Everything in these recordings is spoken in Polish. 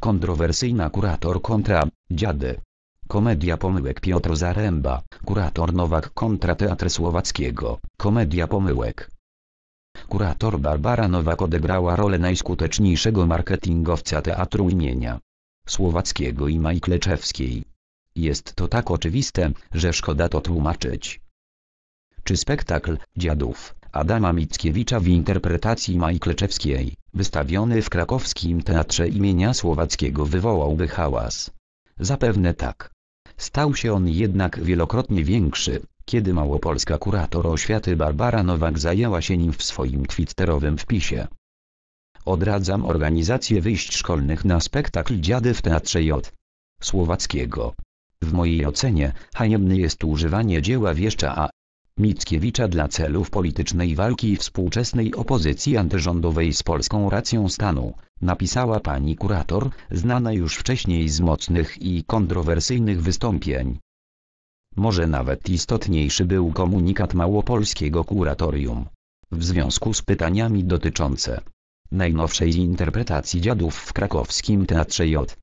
Kontrowersyjna kurator kontra dziady. Komedia pomyłek Piotr Zaręba, kurator Nowak kontra Teatr Słowackiego, komedia pomyłek. Kurator Barbara Nowak odegrała rolę najskuteczniejszego marketingowca teatru imienia Słowackiego i Majkleczewskiej. Jest to tak oczywiste, że szkoda to tłumaczyć. Czy spektakl Dziadów Adama Mickiewicza w interpretacji Majkleczewskiej, wystawiony w krakowskim Teatrze imienia Słowackiego wywołałby hałas. Zapewne tak. Stał się on jednak wielokrotnie większy, kiedy małopolska kurator oświaty Barbara Nowak zajęła się nim w swoim twitterowym wpisie. Odradzam organizację wyjść szkolnych na spektakl Dziady w Teatrze J. Słowackiego. W mojej ocenie haniebne jest używanie dzieła wieszcza A Mickiewicza dla celów politycznej walki współczesnej opozycji antyrządowej z polską racją stanu, napisała pani kurator, znana już wcześniej z mocnych i kontrowersyjnych wystąpień. Może nawet istotniejszy był komunikat małopolskiego kuratorium. W związku z pytaniami dotyczące najnowszej interpretacji dziadów w krakowskim Teatrze J.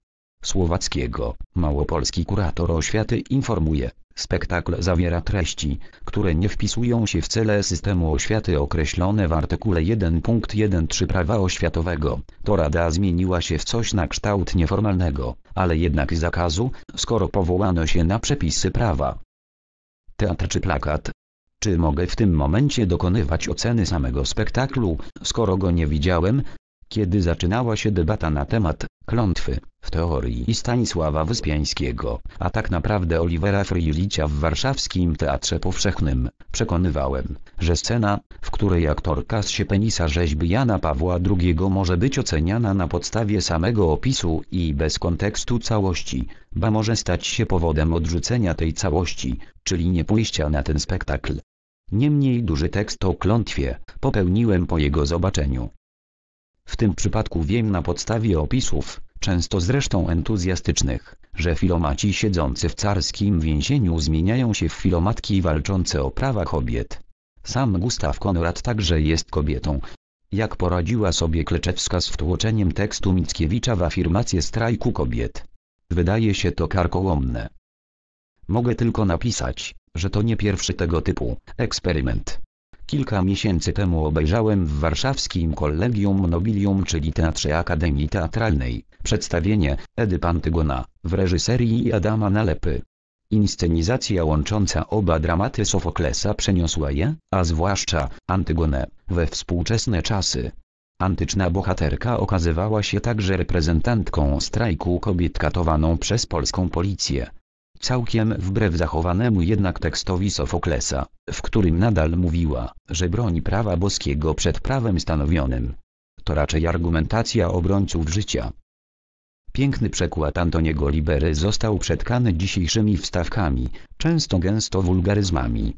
Słowackiego, małopolski kurator oświaty informuje, spektakl zawiera treści, które nie wpisują się w cele systemu oświaty określone w artykule 1.1.3 prawa oświatowego. To rada zmieniła się w coś na kształt nieformalnego, ale jednak zakazu, skoro powołano się na przepisy prawa. Teatr czy plakat, czy mogę w tym momencie dokonywać oceny samego spektaklu, skoro go nie widziałem? Kiedy zaczynała się debata na temat klątwy, w teorii Stanisława Wyspiańskiego, a tak naprawdę Olivera Frejlicia w warszawskim Teatrze Powszechnym, przekonywałem, że scena, w której aktorka z penisa rzeźby Jana Pawła II może być oceniana na podstawie samego opisu i bez kontekstu całości, ba może stać się powodem odrzucenia tej całości, czyli nie pójścia na ten spektakl. Niemniej duży tekst o klątwie, popełniłem po jego zobaczeniu. W tym przypadku wiem na podstawie opisów, często zresztą entuzjastycznych, że filomaci siedzący w carskim więzieniu zmieniają się w filomatki walczące o prawa kobiet. Sam Gustaw Konrad także jest kobietą. Jak poradziła sobie Kleczewska z wtłoczeniem tekstu Mickiewicza w afirmację strajku kobiet? Wydaje się to karkołomne. Mogę tylko napisać, że to nie pierwszy tego typu eksperyment. Kilka miesięcy temu obejrzałem w warszawskim Collegium Nobilium czyli Teatrze Akademii Teatralnej, przedstawienie Edy Pantygona w reżyserii Adama Nalepy. Inscenizacja łącząca oba dramaty Sofoklesa przeniosła je, a zwłaszcza Antygonę, we współczesne czasy. Antyczna bohaterka okazywała się także reprezentantką strajku kobiet katowaną przez polską policję. Całkiem wbrew zachowanemu jednak tekstowi Sofoklesa, w którym nadal mówiła, że broni prawa boskiego przed prawem stanowionym. To raczej argumentacja obrońców życia. Piękny przekład Antoniego Libery został przetkany dzisiejszymi wstawkami, często gęsto wulgaryzmami.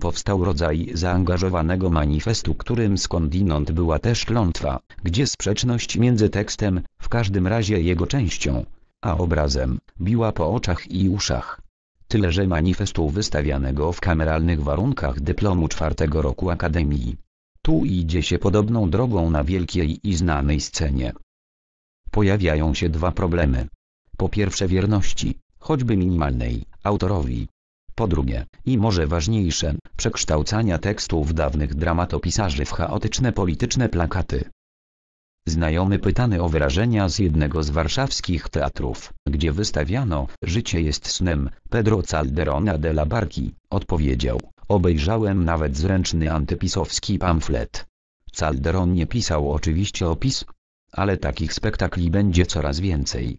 Powstał rodzaj zaangażowanego manifestu, którym skądinąd była też klątwa, gdzie sprzeczność między tekstem, w każdym razie jego częścią, a obrazem, biła po oczach i uszach. Tyle że manifestu wystawianego w kameralnych warunkach dyplomu czwartego roku Akademii. Tu idzie się podobną drogą na wielkiej i znanej scenie. Pojawiają się dwa problemy. Po pierwsze wierności, choćby minimalnej, autorowi. Po drugie, i może ważniejsze, przekształcania tekstów dawnych dramatopisarzy w chaotyczne polityczne plakaty. Znajomy pytany o wyrażenia z jednego z warszawskich teatrów, gdzie wystawiano Życie jest snem Pedro Calderona de la Barki, odpowiedział, obejrzałem nawet zręczny antypisowski pamflet. Calderon nie pisał oczywiście opis, ale takich spektakli będzie coraz więcej.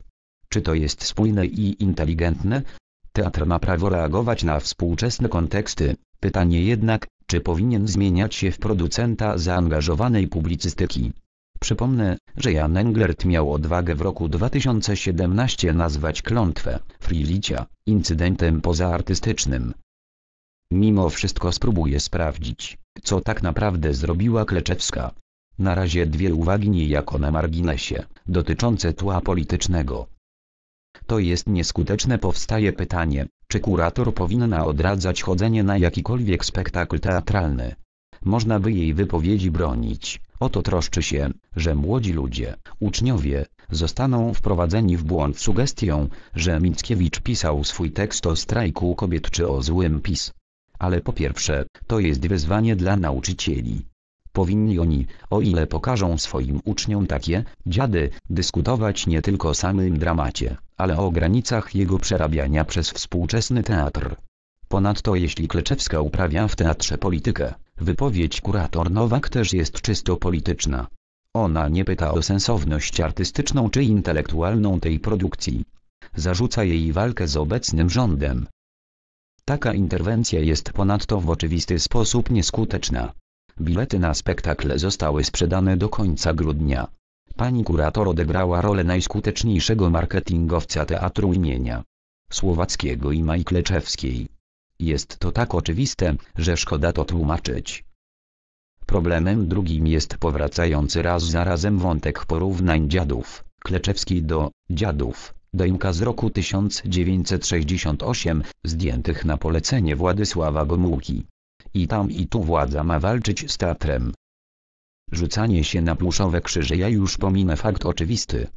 Czy to jest spójne i inteligentne? Teatr ma prawo reagować na współczesne konteksty, pytanie jednak, czy powinien zmieniać się w producenta zaangażowanej publicystyki. Przypomnę, że Jan Englert miał odwagę w roku 2017 nazwać klątwę Frilicia incydentem pozaartystycznym. Mimo wszystko spróbuję sprawdzić, co tak naprawdę zrobiła Kleczewska. Na razie dwie uwagi niejako na marginesie, dotyczące tła politycznego. To jest nieskuteczne powstaje pytanie, czy kurator powinna odradzać chodzenie na jakikolwiek spektakl teatralny. Można by jej wypowiedzi bronić, Oto troszczy się, że młodzi ludzie, uczniowie, zostaną wprowadzeni w błąd sugestią, że Mickiewicz pisał swój tekst o strajku kobiet czy o złym PiS. Ale po pierwsze, to jest wyzwanie dla nauczycieli. Powinni oni, o ile pokażą swoim uczniom takie, dziady, dyskutować nie tylko o samym dramacie, ale o granicach jego przerabiania przez współczesny teatr. Ponadto jeśli Kleczewska uprawia w teatrze politykę, wypowiedź kurator Nowak też jest czysto polityczna. Ona nie pyta o sensowność artystyczną czy intelektualną tej produkcji. Zarzuca jej walkę z obecnym rządem. Taka interwencja jest ponadto w oczywisty sposób nieskuteczna. Bilety na spektakle zostały sprzedane do końca grudnia. Pani kurator odegrała rolę najskuteczniejszego marketingowca teatru imienia Słowackiego i Majkleczewskiej. Jest to tak oczywiste, że szkoda to tłumaczyć. Problemem drugim jest powracający raz za razem wątek porównań dziadów, Kleczewski do dziadów, Dejmka z roku 1968, zdjętych na polecenie Władysława Gomułki. I tam i tu władza ma walczyć z teatrem. Rzucanie się na pluszowe krzyże ja już pominę fakt oczywisty,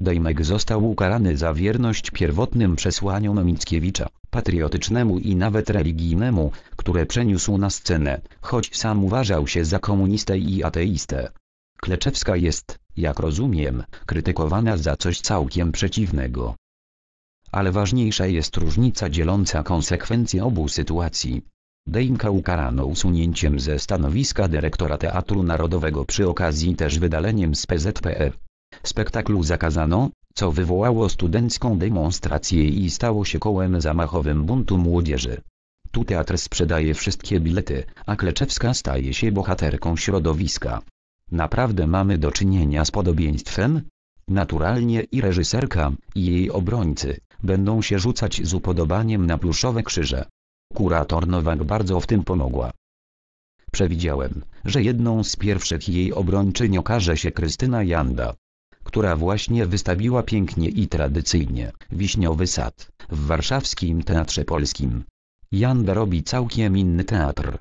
Dejmek został ukarany za wierność pierwotnym przesłaniom Mickiewicza, patriotycznemu i nawet religijnemu, które przeniósł na scenę, choć sam uważał się za komunistę i ateistę. Kleczewska jest, jak rozumiem, krytykowana za coś całkiem przeciwnego. Ale ważniejsza jest różnica dzieląca konsekwencje obu sytuacji. Dejmka ukarano usunięciem ze stanowiska dyrektora Teatru Narodowego przy okazji też wydaleniem z PZPR. E. Spektaklu zakazano, co wywołało studencką demonstrację i stało się kołem zamachowym buntu młodzieży. Tu teatr sprzedaje wszystkie bilety, a Kleczewska staje się bohaterką środowiska. Naprawdę mamy do czynienia z podobieństwem? Naturalnie i reżyserka, i jej obrońcy, będą się rzucać z upodobaniem na pluszowe krzyże. Kurator Nowak bardzo w tym pomogła. Przewidziałem, że jedną z pierwszych jej obrończyń okaże się Krystyna Janda która właśnie wystawiła pięknie i tradycyjnie Wiśniowy Sad w warszawskim Teatrze Polskim. Janda robi całkiem inny teatr.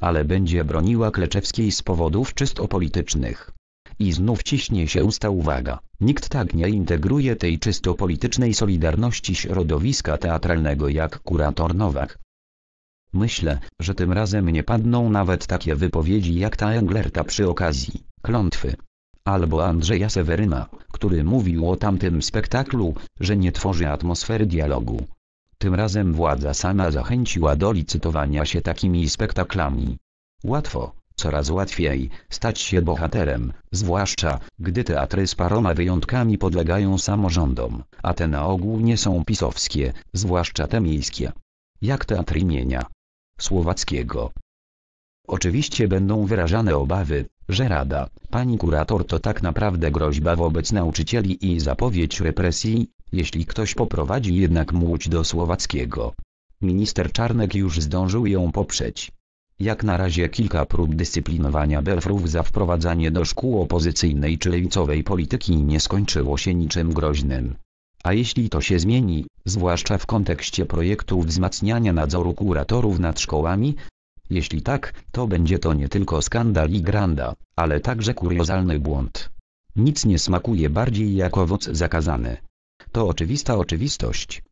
Ale będzie broniła Kleczewskiej z powodów czysto politycznych. I znów ciśnie się usta uwaga, nikt tak nie integruje tej czysto politycznej solidarności środowiska teatralnego jak kurator Nowak. Myślę, że tym razem nie padną nawet takie wypowiedzi jak ta Englerta przy okazji klątwy albo Andrzeja Seweryna, który mówił o tamtym spektaklu, że nie tworzy atmosfery dialogu. Tym razem władza sama zachęciła do licytowania się takimi spektaklami. Łatwo, coraz łatwiej, stać się bohaterem, zwłaszcza, gdy teatry z paroma wyjątkami podlegają samorządom, a te na ogół nie są pisowskie, zwłaszcza te miejskie. Jak teatr imienia Słowackiego. Oczywiście będą wyrażane obawy, że rada, pani kurator to tak naprawdę groźba wobec nauczycieli i zapowiedź represji, jeśli ktoś poprowadzi jednak młódź do słowackiego. Minister Czarnek już zdążył ją poprzeć. Jak na razie kilka prób dyscyplinowania belfrów za wprowadzanie do szkół opozycyjnej czy lewicowej polityki nie skończyło się niczym groźnym. A jeśli to się zmieni, zwłaszcza w kontekście projektu wzmacniania nadzoru kuratorów nad szkołami, jeśli tak, to będzie to nie tylko skandal i granda, ale także kuriozalny błąd. Nic nie smakuje bardziej jak owoc zakazany. To oczywista oczywistość,